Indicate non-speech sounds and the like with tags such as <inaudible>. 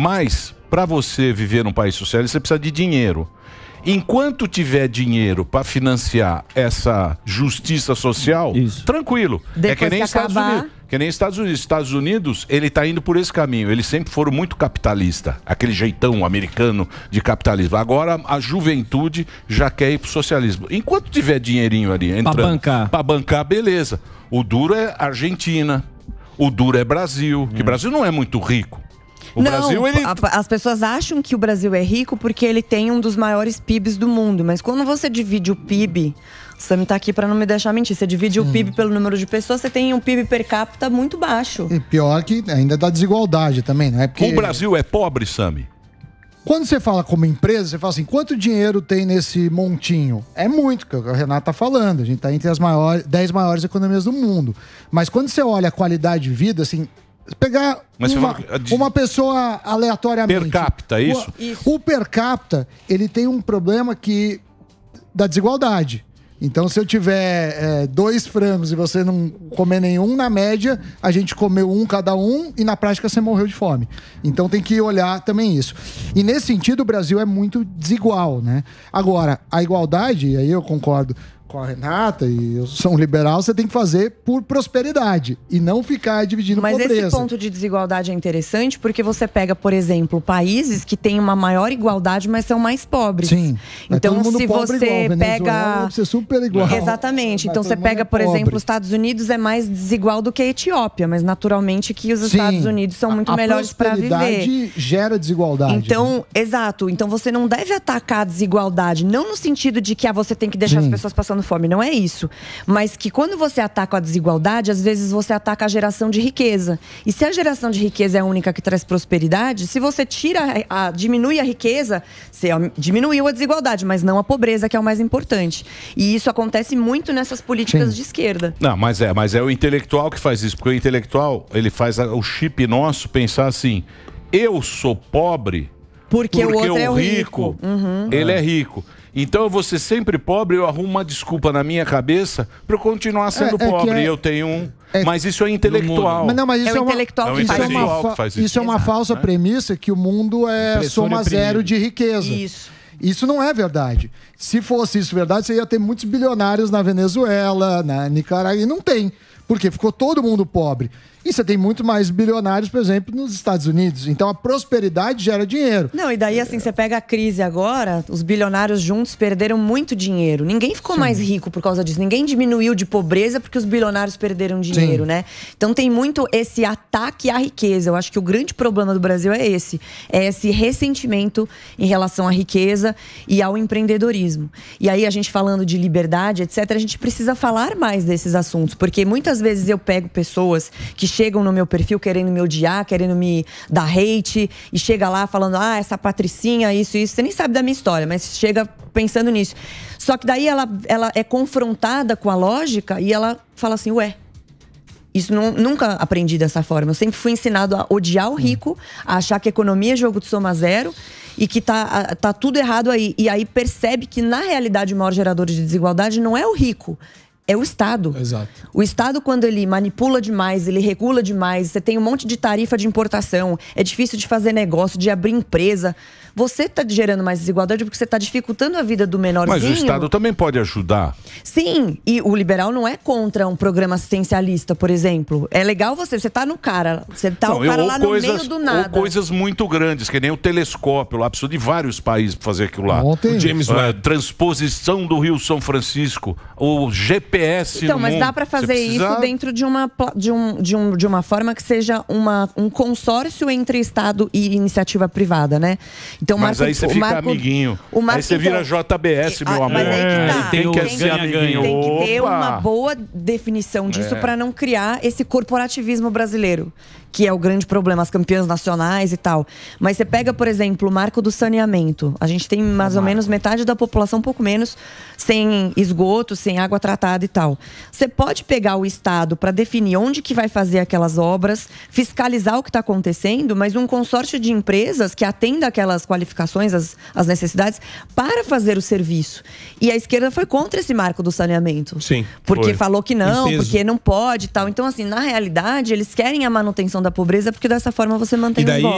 Mas, para você viver num país socialista, você precisa de dinheiro. Enquanto tiver dinheiro para financiar essa justiça social, Isso. tranquilo. Depois é que nem que Estados acabar... Unidos. Que nem Estados Unidos. Estados Unidos, ele está indo por esse caminho. Eles sempre foram muito capitalista, aquele jeitão americano de capitalismo. Agora a juventude já quer ir para o socialismo. Enquanto tiver dinheirinho ali, para bancar. para bancar, beleza. O duro é Argentina, o duro é Brasil, hum. que Brasil não é muito rico. O não, Brasil, ele... as pessoas acham que o Brasil é rico porque ele tem um dos maiores PIBs do mundo. Mas quando você divide o PIB Sam tá aqui para não me deixar mentir. Você divide Sim. o PIB pelo número de pessoas, você tem um PIB per capita muito baixo. E pior que ainda dá desigualdade também, não é? Porque... O Brasil é pobre, Sami? Quando você fala como empresa, você fala assim, quanto dinheiro tem nesse montinho? É muito, que o Renato está falando. A gente está entre as maiores, maiores economias do mundo. Mas quando você olha a qualidade de vida, assim, pegar Mas uma, de... uma pessoa aleatoriamente. Per capita, é isso? O, o per capita, ele tem um problema que da desigualdade. Então, se eu tiver é, dois frangos e você não comer nenhum, na média, a gente comeu um cada um e na prática você morreu de fome. Então, tem que olhar também isso. E nesse sentido, o Brasil é muito desigual, né? Agora, a igualdade, aí eu concordo, com a Renata e eu sou um liberal, você tem que fazer por prosperidade e não ficar dividindo Mas pobreza. Mas esse ponto de desigualdade é interessante porque você pega, por exemplo, países que têm uma maior igualdade, mas são mais pobres. Sim. Então, se você igual, pega. é super igual. <laughs> Exatamente. então, você pega, é por exemplo, os Estados Unidos é mais desigual do que a Etiópia, mas naturalmente que os Sim. Estados Unidos são muito a, a melhores para viver. a gera desigualdade. Então, né? exato. Então, você não deve atacar a desigualdade, não no sentido de que ah, você tem que deixar Sim. as pessoas passando no fome, não é isso. Mas que quando você ataca a desigualdade, às vezes você ataca a geração de riqueza. E se a geração de riqueza é a única que traz prosperidade, se você tira, a, a, diminui a riqueza, você diminuiu a desigualdade, mas não a pobreza, que é o mais importante. E isso acontece muito nessas políticas Sim. de esquerda. Não, mas é, mas é o intelectual que faz isso, porque o intelectual, ele faz o chip nosso pensar assim, eu sou pobre porque, porque o outro o é o rico. rico. Uhum. Ele é, é. rico. Então eu vou ser sempre pobre, eu arrumo uma desculpa na minha cabeça para continuar é, sendo é, é pobre. É, eu tenho um. É mas isso é intelectual. Mas não, mas isso é, é uma, intelectual que, isso faz uma, faz isso. Isso é uma Exato, falsa né? premissa que o mundo é soma zero de riqueza. Isso. Isso não é verdade. Se fosse isso verdade, você ia ter muitos bilionários na Venezuela, na Nicarágua, e não tem. Porque ficou todo mundo pobre. E você tem muito mais bilionários, por exemplo, nos Estados Unidos. Então a prosperidade gera dinheiro. Não, e daí assim, você pega a crise agora, os bilionários juntos perderam muito dinheiro. Ninguém ficou Sim. mais rico por causa disso. Ninguém diminuiu de pobreza porque os bilionários perderam dinheiro, Sim. né? Então tem muito esse ataque à riqueza. Eu acho que o grande problema do Brasil é esse, é esse ressentimento em relação à riqueza e ao empreendedorismo. E aí a gente falando de liberdade, etc, a gente precisa falar mais desses assuntos, porque muitas Quantas vezes eu pego pessoas que chegam no meu perfil querendo me odiar, querendo me dar hate, e chega lá falando, ah, essa patricinha, isso, isso. Você nem sabe da minha história, mas chega pensando nisso. Só que daí ela, ela é confrontada com a lógica e ela fala assim, ué, isso não, nunca aprendi dessa forma. Eu sempre fui ensinado a odiar o hum. rico, a achar que economia é jogo de soma zero e que tá, tá tudo errado aí. E aí percebe que, na realidade, o maior gerador de desigualdade não é o rico, é o Estado. Exato. O Estado, quando ele manipula demais, ele regula demais, você tem um monte de tarifa de importação, é difícil de fazer negócio, de abrir empresa. Você está gerando mais desigualdade porque você está dificultando a vida do menorzinho. Mas o Estado também pode ajudar. Sim, e o liberal não é contra um programa assistencialista, por exemplo. É legal você, você está no cara, você está o cara lá coisas, no meio do nada. Ou coisas muito grandes, que nem o telescópio lá, precisou de vários países para fazer aquilo lá. Ontem, o James uh, Transposição do Rio São Francisco, o GPS GPS Então, mas mundo. dá para fazer precisa... isso dentro de uma, de, um, de, um, de uma forma que seja uma, um consórcio entre Estado e iniciativa privada, né? Então, mas Marco, aí você fica Marco, amiguinho. O Marco, aí você vira então, JBS, meu ah, amor. É, tá. tem, que, amiguinho. tem que ter Opa. uma boa definição disso é. para não criar esse corporativismo brasileiro que é o grande problema, as campeãs nacionais e tal. Mas você pega, por exemplo, o marco do saneamento. A gente tem mais é ou menos metade da população, um pouco menos, sem esgoto, sem água tratada e tal. Você pode pegar o Estado para definir onde que vai fazer aquelas obras, fiscalizar o que está acontecendo, mas um consórcio de empresas que atenda aquelas qualificações, as, as necessidades, para fazer o serviço. E a esquerda foi contra esse marco do saneamento. Sim. Porque foi. falou que não, porque não pode e tal. Então, assim, na realidade, eles querem a manutenção da pobreza, porque dessa forma você mantém e daí,